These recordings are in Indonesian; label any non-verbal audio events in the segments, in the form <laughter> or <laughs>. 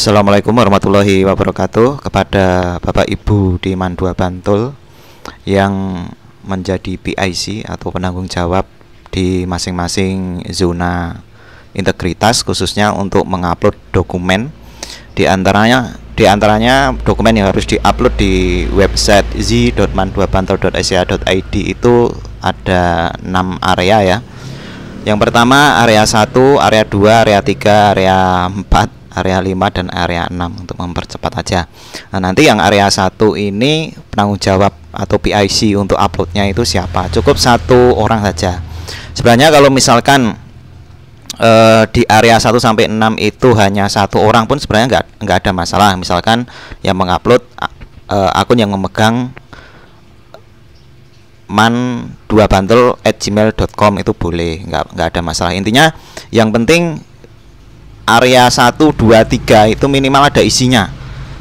Assalamualaikum warahmatullahi wabarakatuh kepada Bapak Ibu di Mandua Bantul yang menjadi PIC atau penanggung jawab di masing-masing zona integritas khususnya untuk mengupload dokumen di antaranya di antaranya dokumen yang harus diupload di website z.manduabantul.asia.id itu ada enam area ya. Yang pertama area 1, area 2, area 3, area 4 area 5 dan area 6 untuk mempercepat aja nah nanti yang area satu ini penanggung jawab atau PIC untuk uploadnya itu siapa cukup satu orang saja sebenarnya kalau misalkan eh, di area 1 sampai 6 itu hanya satu orang pun sebenarnya nggak nggak ada masalah misalkan yang mengupload eh, akun yang memegang man 2 bantul at gmail.com itu boleh nggak nggak ada masalah intinya yang penting area 1 2 3 itu minimal ada isinya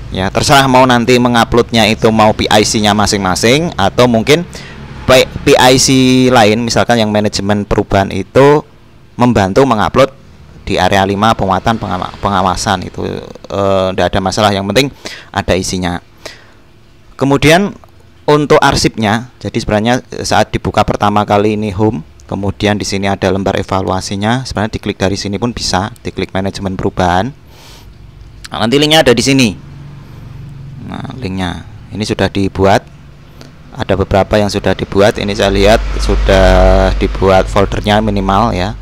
ya terserah mau nanti menguploadnya itu mau PIC nya masing-masing atau mungkin PIC lain misalkan yang manajemen perubahan itu membantu mengupload di area 5 penguatan pengawasan itu tidak eh, e, ada masalah yang penting ada isinya kemudian untuk arsipnya jadi sebenarnya saat dibuka pertama kali ini home kemudian di sini ada lembar evaluasinya sebenarnya diklik dari sini pun bisa diklik manajemen perubahan nah, nanti linknya ada di sini nah linknya ini sudah dibuat ada beberapa yang sudah dibuat ini saya lihat sudah dibuat foldernya minimal ya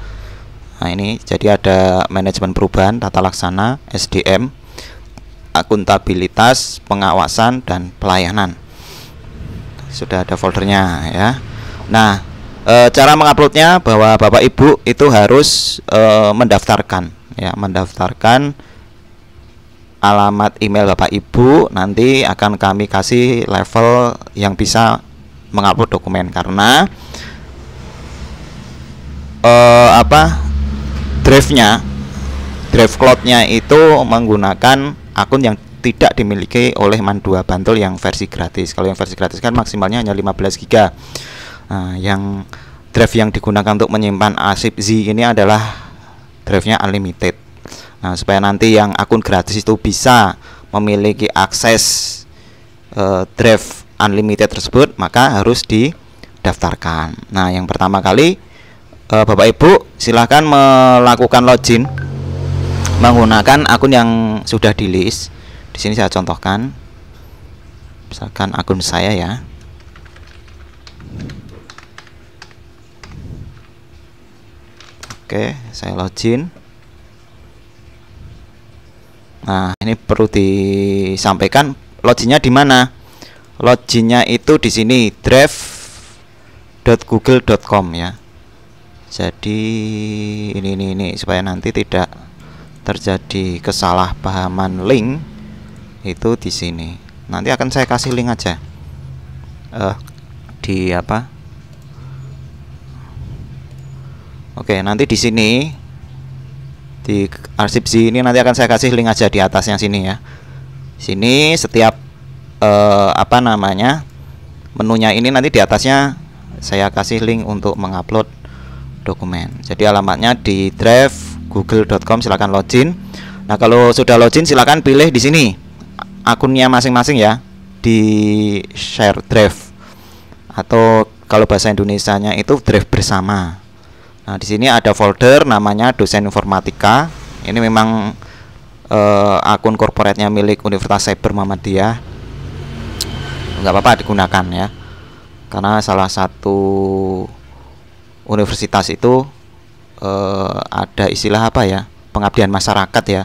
nah ini jadi ada manajemen perubahan tata laksana SDM akuntabilitas pengawasan dan pelayanan sudah ada foldernya ya Nah Eh, cara menguploadnya bahwa bapak ibu itu harus e, mendaftarkan ya mendaftarkan alamat email bapak ibu nanti akan kami kasih level yang bisa mengupload dokumen karena e, apa drive-nya drive cloud-nya itu menggunakan akun yang tidak dimiliki oleh Mandua Bantul yang versi gratis. Kalau yang versi gratis kan maksimalnya hanya 15 GB nah, yang drive yang digunakan untuk menyimpan asip Z ini adalah drive-nya unlimited nah supaya nanti yang akun gratis itu bisa memiliki akses uh, drive unlimited tersebut maka harus didaftarkan nah yang pertama kali uh, Bapak Ibu silahkan melakukan login menggunakan akun yang sudah di list. Di sini saya contohkan, misalkan akun saya ya. Oke, saya login. Nah, ini perlu disampaikan loginnya di mana? Loginnya itu di sini drive.google.com ya. Jadi ini ini ini supaya nanti tidak terjadi kesalahpahaman link itu di sini. Nanti akan saya kasih link aja. Eh uh, di apa? Oke, nanti di sini di arsip sini nanti akan saya kasih link aja di atasnya sini ya. Sini setiap eh, apa namanya? menunya ini nanti di atasnya saya kasih link untuk mengupload dokumen. Jadi alamatnya di drive google.com silakan login. Nah, kalau sudah login silakan pilih di sini akunnya masing-masing ya di share drive atau kalau bahasa Indonesia nya itu drive bersama Nah, di sini ada folder namanya dosen informatika. Ini memang eh, akun korporatnya milik Universitas Cyber Muhammadiyah. Enggak apa-apa digunakan ya. Karena salah satu universitas itu eh, ada istilah apa ya? Pengabdian masyarakat ya.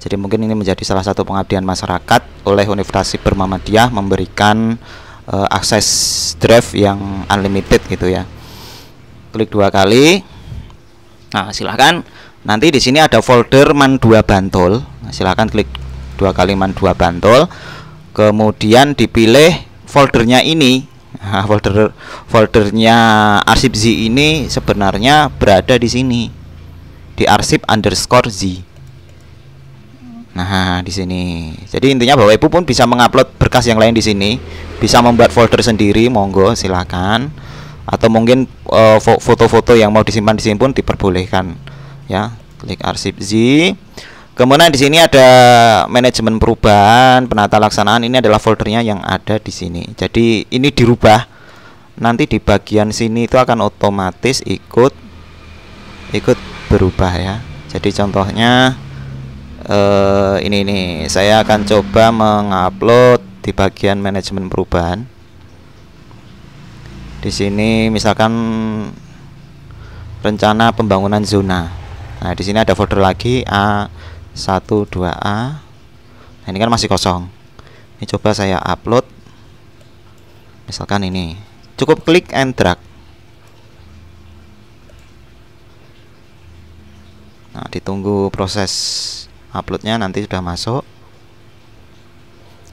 Jadi mungkin ini menjadi salah satu pengabdian masyarakat oleh Universitas Cyber Muhammadiyah memberikan eh, akses drive yang unlimited gitu ya klik dua kali nah silahkan nanti di sini ada folder man 2 bantol nah, silahkan klik dua kali man 2 bantol kemudian dipilih foldernya ini nah, folder foldernya arsip z ini sebenarnya berada di sini di arsip underscore z Nah, di sini. Jadi intinya Bapak Ibu pun bisa mengupload berkas yang lain di sini, bisa membuat folder sendiri, monggo silakan atau mungkin eh, foto-foto yang mau disimpan di sini pun diperbolehkan ya klik arsip Z kemudian di sini ada manajemen perubahan penata laksanaan ini adalah foldernya yang ada di sini jadi ini dirubah nanti di bagian sini itu akan otomatis ikut ikut berubah ya jadi contohnya eh, ini nih saya akan coba mengupload di bagian manajemen perubahan di sini misalkan rencana pembangunan zona nah di sini ada folder lagi A12A nah ini kan masih kosong ini coba saya upload misalkan ini cukup klik and drag nah ditunggu proses uploadnya nanti sudah masuk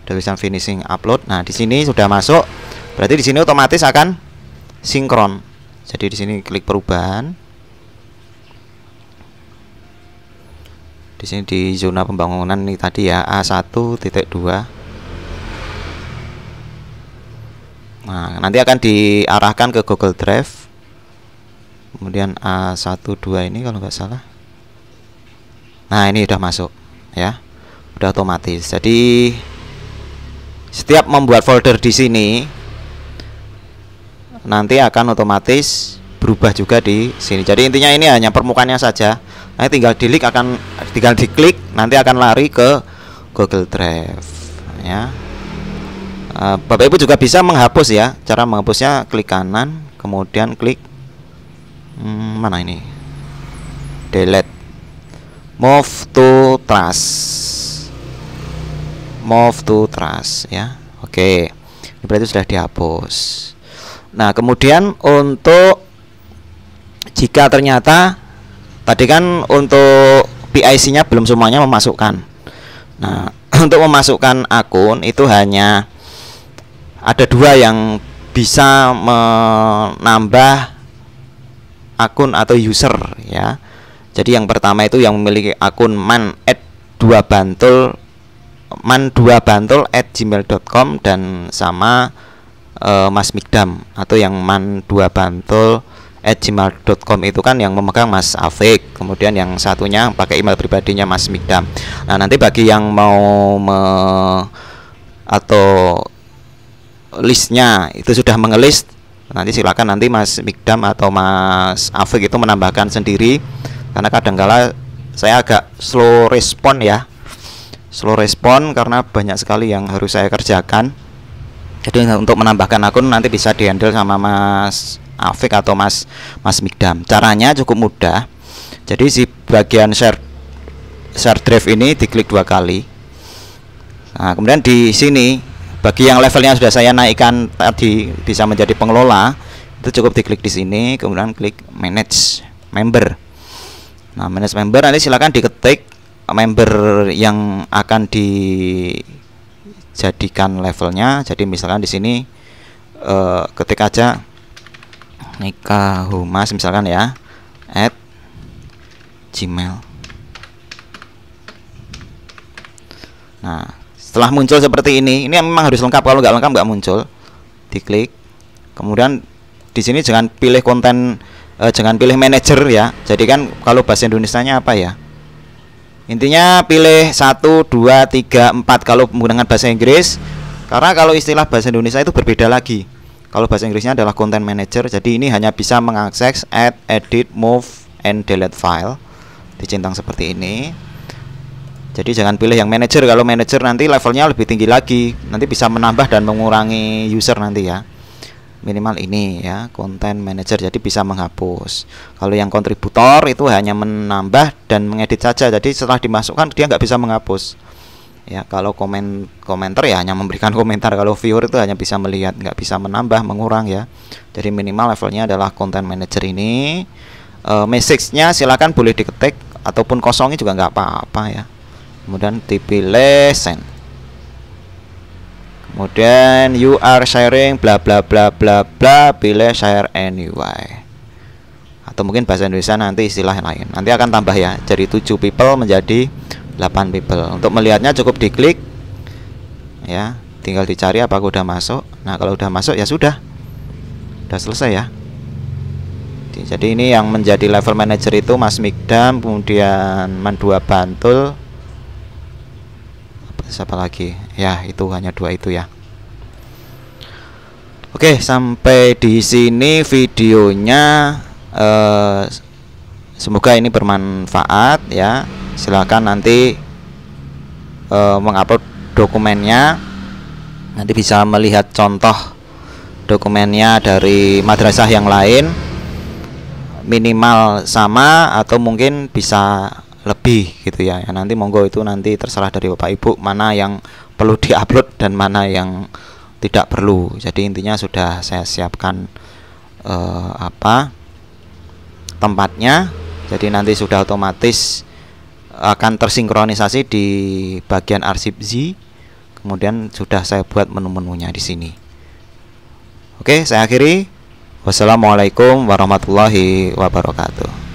tulisan finishing upload nah di sini sudah masuk berarti di sini otomatis akan sinkron jadi di sini klik perubahan di sini di zona pembangunan ini tadi ya A1.2 Nah, nanti akan diarahkan ke Google Drive. Kemudian A12 ini kalau nggak salah. Nah, ini sudah masuk ya. sudah otomatis. Jadi setiap membuat folder di sini nanti akan otomatis berubah juga di sini. Jadi intinya ini hanya permukaannya saja. Nanti tinggal diklik, akan tinggal diklik nanti akan lari ke Google Drive ya. Eh, Bapak Ibu juga bisa menghapus ya. Cara menghapusnya klik kanan kemudian klik hmm, mana ini? Delete. Move to trust. Move to trust ya. Oke. okay. berarti sudah dihapus. Nah, kemudian untuk jika ternyata tadi kan untuk PIC-nya belum semuanya memasukkan. Nah, <clears throat> untuk memasukkan akun itu hanya ada dua yang bisa menambah akun atau user ya. Jadi yang pertama itu yang memiliki akun man at 2 bantul man 2 bantul at gmail.com dan sama uh, Mas Mikdam atau yang man dua bantul at gmail.com itu kan yang memegang Mas Afik kemudian yang satunya pakai email pribadinya Mas Mikdam nah nanti bagi yang mau me atau listnya itu sudah mengelist nanti silakan nanti Mas Mikdam atau Mas Afik itu menambahkan sendiri karena kadangkala saya agak slow respon ya slow respon karena banyak sekali yang harus saya kerjakan jadi untuk menambahkan akun nanti bisa dihandle sama Mas Afik atau Mas Mas Mikdam caranya cukup mudah jadi si bagian share share drive ini diklik dua kali nah kemudian di sini bagi yang levelnya sudah saya naikkan tadi bisa menjadi pengelola itu cukup diklik di sini kemudian klik manage member nah manage member nanti silakan diketik member yang akan di jadikan levelnya jadi misalkan di sini eh, ketik aja nikah humas misalkan ya at gmail nah setelah muncul seperti ini ini memang harus lengkap kalau nggak lengkap nggak muncul diklik kemudian di sini jangan pilih konten eh, jangan pilih manager ya jadi kan kalau bahasa Indonesia nya apa ya Intinya pilih 1 2 3 4 kalau menggunakan bahasa Inggris. Karena kalau istilah bahasa Indonesia itu berbeda lagi. Kalau bahasa Inggrisnya adalah content manager, jadi ini hanya bisa mengakses add, edit, move and delete file dicentang seperti ini. Jadi jangan pilih yang manager kalau manager nanti levelnya lebih tinggi lagi, nanti bisa menambah dan mengurangi user nanti ya minimal ini ya konten manager jadi bisa menghapus kalau yang kontributor itu hanya menambah dan mengedit saja jadi setelah dimasukkan dia nggak bisa menghapus ya kalau komen komentar ya hanya memberikan <laughs> komentar kalau viewer itu hanya bisa melihat nggak bisa menambah mengurang ya jadi minimal levelnya adalah konten manager ini e, message-nya silakan boleh diketik ataupun kosongnya juga nggak apa-apa ya kemudian dipilih send kemudian you are sharing bla bla bla bla bla pilih share anyway atau mungkin bahasa Indonesia nanti istilah yang lain nanti akan tambah ya jadi 7 people menjadi 8 people untuk melihatnya cukup diklik ya tinggal dicari apa udah masuk nah kalau udah masuk ya sudah udah selesai ya jadi ini yang menjadi level manager itu Mas Mikdam kemudian Mandua Bantul siapa lagi ya itu hanya dua itu ya Oke sampai di sini videonya eh, semoga ini bermanfaat ya silakan nanti eh, mengupload dokumennya nanti bisa melihat contoh dokumennya dari madrasah yang lain minimal sama atau mungkin bisa lebih gitu ya, ya nanti monggo itu nanti terserah dari bapak ibu mana yang perlu diupload dan mana yang tidak perlu jadi intinya sudah saya siapkan uh, apa tempatnya jadi nanti sudah otomatis akan tersinkronisasi di bagian arsip Z kemudian sudah saya buat menu-menunya di sini oke saya akhiri wassalamualaikum warahmatullahi wabarakatuh